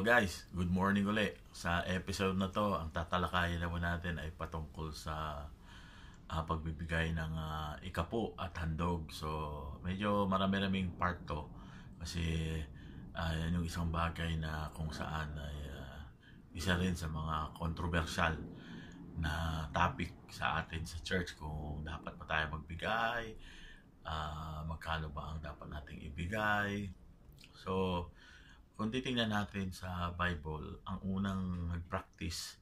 guys, good morning uli. Sa episode na to, ang tatalakayan naman natin ay patungkol sa uh, pagbibigay ng uh, ah, ikapo at handog. So medyo marami-raming part to kasi uh, yan yung isang bagay na kung saan ay uh, isa rin sa mga controversial na topic sa atin sa church kung dapat ba tayo magbigay, uh, magkano ba ang dapat nating ibigay. So kung titingnan natin sa Bible, ang unang nag-practice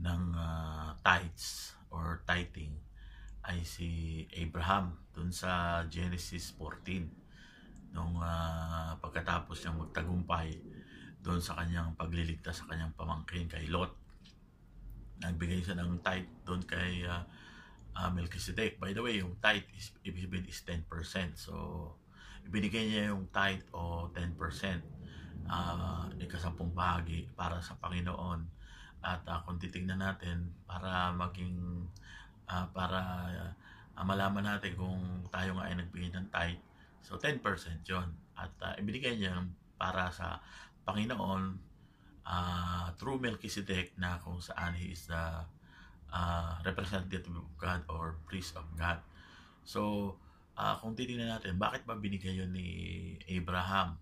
ng uh, tithes or tithing ay si Abraham dun sa Genesis 14 nung uh, pagkatapos niyang magtagumpay doon sa kanyang pagliligtas sa kanyang pamangkin kay Lot nagbigay siya ng tithe doon kay uh, uh, Melchizedek. By the way, yung tithe is, ibig sabihin is 10%. So, ibinigay niya yung tithe o 10% uh, ikasampung bahagi para sa Panginoon. At uh, kung titingnan natin para maging uh, para uh, malaman natin kung tayo nga ay nagbigay ng tithe, so 10% 'yon. At uh, ibinigay niya para sa Panginoon uh, through Melchizedek na kung saan he is the uh, representative of God or priest of God. So, uh, kung titingnan natin, bakit ba binigay yun ni Abraham?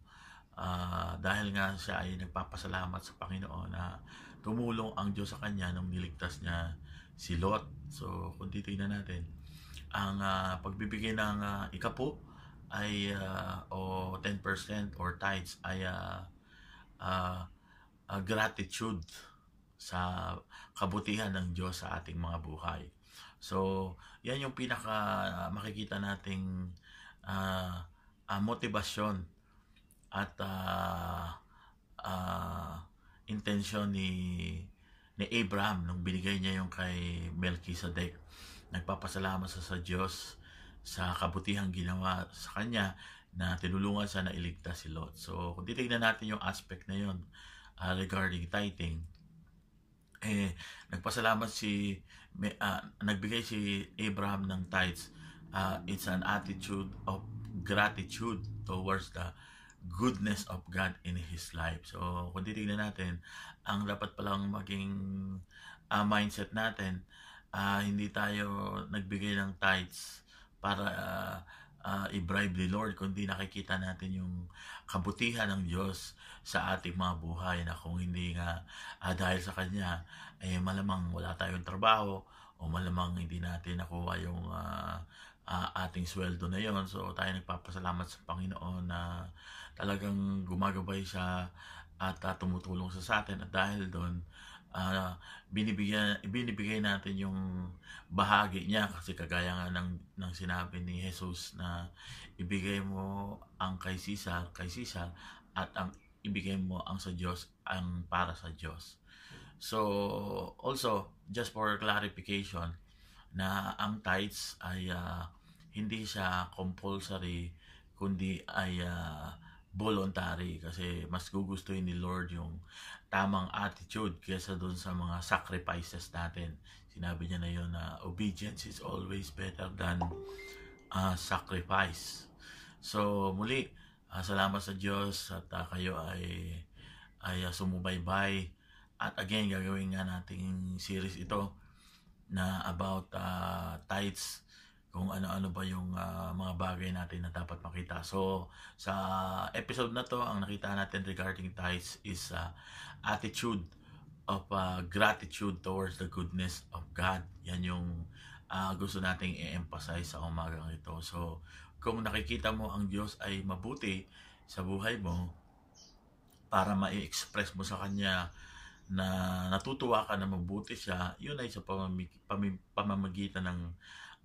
Uh, dahil nga siya ay nagpapasalamat sa Panginoon na tumulong ang Diyos sa kanya nung niligtas niya si Lot. So kung titignan natin, ang uh, pagbibigay ng uh, ah, ikapo ay uh, o 10% or tithes ay uh, uh, uh, gratitude sa kabutihan ng Diyos sa ating mga buhay. So, yan yung pinaka makikita nating uh, uh, motivasyon at uh, uh, intensyon ni ni Abraham nung binigay niya yung kay Melchizedek. Nagpapasalamat sa sa Diyos sa kabutihang ginawa sa kanya na tinulungan siya na iligtas si Lot. So, kung titignan natin yung aspect na yon uh, ah, regarding tithing, eh, nagpasalamat si, uh, nagbigay si Abraham ng tithes. Uh, it's an attitude of gratitude towards the goodness of God in his life. So, kung titignan natin, ang dapat palang maging uh, mindset natin, uh, hindi tayo nagbigay ng tithes para uh, uh, i-bribe the Lord, kundi nakikita natin yung kabutihan ng Diyos sa ating mga buhay na kung hindi nga uh, dahil sa Kanya, eh malamang wala tayong trabaho o malamang hindi natin nakuha yung uh, uh, ating sweldo na yon. So tayo nagpapasalamat sa Panginoon na uh, talagang gumagabay siya at uh, tumutulong siya sa atin at dahil doon uh, ah, binibigyan binibigay natin yung bahagi niya kasi kagaya nga ng, ng sinabi ni Jesus na ibigay mo ang kay Caesar kay Caesar at ang ibigay mo ang sa Diyos ang para sa Diyos so also just for clarification na ang tithes ay uh, hindi siya compulsory kundi ay uh, voluntary kasi mas gugustuhin ni Lord yung tamang attitude kaysa doon sa mga sacrifices natin. Sinabi niya na yon na obedience is always better than uh, sacrifice. So muli, uh, salamat sa Diyos at uh, kayo ay ay uh, sumubaybay. At again, gagawin nga nating series ito na about uh, tithes kung ano-ano ba yung uh, mga bagay natin na dapat makita. So, sa episode na to, ang nakita natin regarding tithes is uh, attitude of uh, gratitude towards the goodness of God. Yan yung uh, gusto nating i-emphasize sa umagang ito. So, kung nakikita mo ang Diyos ay mabuti sa buhay mo, para ma-express mo sa Kanya na natutuwa ka na mabuti siya, yun ay sa pamamik- pamamagitan ng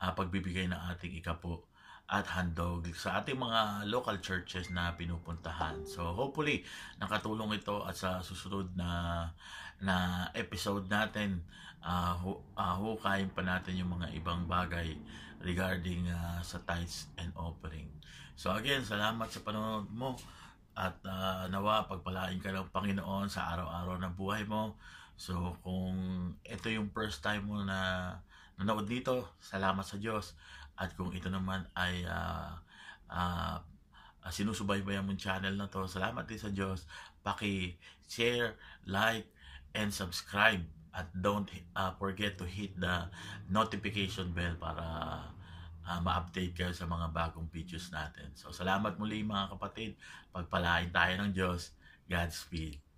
uh, pagbibigay ng ating ikapo at handog sa ating mga local churches na pinupuntahan. So hopefully nakatulong ito at sa susunod na na episode natin uh, hu- uh, hukayin pa natin yung mga ibang bagay regarding uh, sa tithes and offering. So again, salamat sa panonood mo at uh, nawa pagpalain ka ng Panginoon sa araw-araw na buhay mo. So kung ito yung first time mo na nanood dito, salamat sa Diyos. At kung ito naman ay uh, uh, sinusubaybayan mong channel na to, salamat din sa Diyos. Paki-share, like, and subscribe. At don't uh, forget to hit the notification bell para uh, ma-update kayo sa mga bagong videos natin. So salamat muli mga kapatid. Pagpalain tayo ng Diyos. Godspeed.